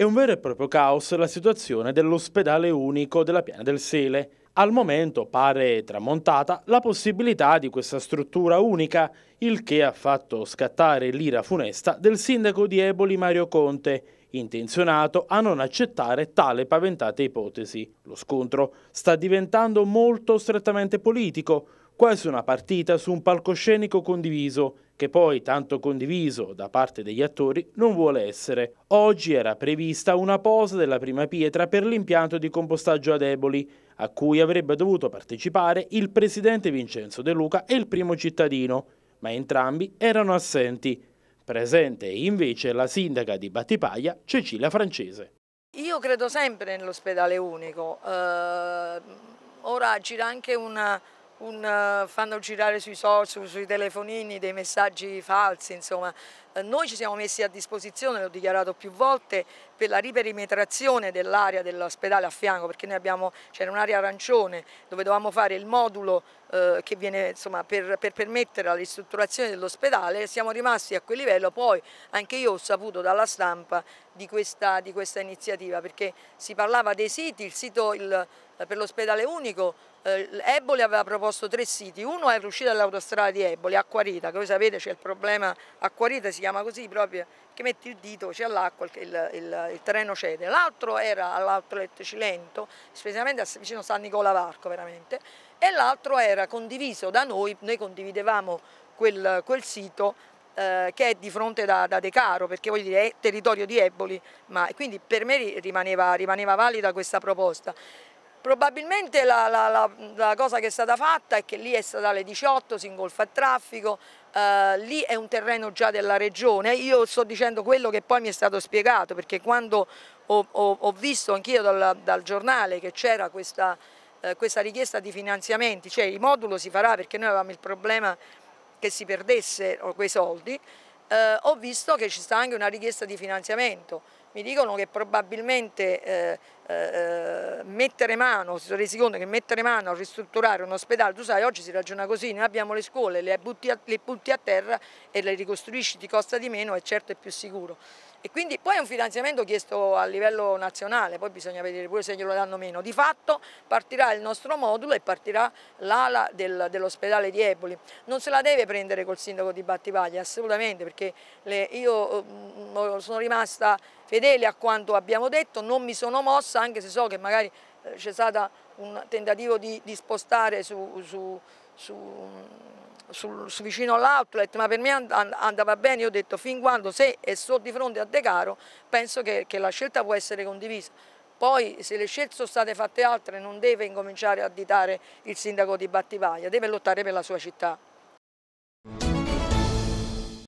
È un vero e proprio caos la situazione dell'ospedale unico della Piana del Sele. Al momento pare tramontata la possibilità di questa struttura unica, il che ha fatto scattare l'ira funesta del sindaco di Eboli Mario Conte, intenzionato a non accettare tale paventata ipotesi. Lo scontro sta diventando molto strettamente politico, quasi una partita su un palcoscenico condiviso, che poi tanto condiviso da parte degli attori non vuole essere. Oggi era prevista una posa della prima pietra per l'impianto di compostaggio a deboli, a cui avrebbe dovuto partecipare il presidente Vincenzo De Luca e il primo cittadino, ma entrambi erano assenti. Presente invece la sindaca di Battipaglia, Cecilia Francese. Io credo sempre nell'ospedale unico. Eh, ora gira anche una, un, eh, fanno girare sui social, sui telefonini dei messaggi falsi, insomma, eh, noi ci siamo messi a disposizione, l'ho dichiarato più volte, per la riperimetrazione dell'area dell'ospedale a fianco, perché noi abbiamo, c'era un'area arancione dove dovevamo fare il modulo eh, che viene, insomma, per, per, permettere la ristrutturazione dell'ospedale, siamo rimasti a quel livello, poi anche io ho saputo dalla stampa di questa, di questa iniziativa, perché si parlava dei siti, il sito il, eh, per l'ospedale unico eh, Eboli aveva proposto tre siti, uno è l'uscita dell'autostrada di Eboli, Acquarita, come sapete c'è il problema Acquarita, si chiama chiama così proprio, che metti il dito, c'è l'acqua, il, il, il, terreno cede. L'altro era all'outlet Cilento, specialmente vicino a San Nicola Varco veramente, e l'altro era condiviso da noi, noi condividevamo quel, quel sito eh, che è di fronte da, da, Caro, perché voglio dire è territorio di Eboli, ma quindi per me rimaneva, rimaneva valida questa proposta. Probabilmente la, la, la, la, cosa che è stata fatta è che lì è stata alle 18, si ingolfa il traffico, eh, lì è un terreno già della regione, io sto dicendo quello che poi mi è stato spiegato perché quando ho, ho, ho visto anch'io dal, dal, giornale che c'era questa, eh, questa, richiesta di finanziamenti, cioè il modulo si farà perché noi avevamo il problema che si perdesse quei soldi, eh, ho visto che ci sta anche una richiesta di finanziamento, mi dicono che probabilmente eh, eh, mettere mano, si sono resi conto che mettere mano a ristrutturare un ospedale, tu sai oggi si ragiona così, noi abbiamo le scuole, le butti a, le butti a terra e le ricostruisci, ti costa di meno e certo è più sicuro. E quindi poi è un finanziamento chiesto a livello nazionale, poi bisogna vedere pure se glielo danno meno. Di fatto partirà il nostro modulo e partirà l'ala dell'ospedale di Eboli. Non se la deve prendere col sindaco di Battipaglia, assolutamente, perché le, io mm, mm, sono rimasta fedele a quanto abbiamo detto, non mi sono mossa, anche se so che magari eh, c'è stato un tentativo di, di spostare su, su su, su, su vicino all'outlet, ma per me and, andava bene, io ho detto fin quando se e sto di fronte a De Caro penso che, che la scelta può essere condivisa. Poi se le scelte sono state fatte altre non deve incominciare a ditare il sindaco di Battivaglia, deve lottare per la sua città.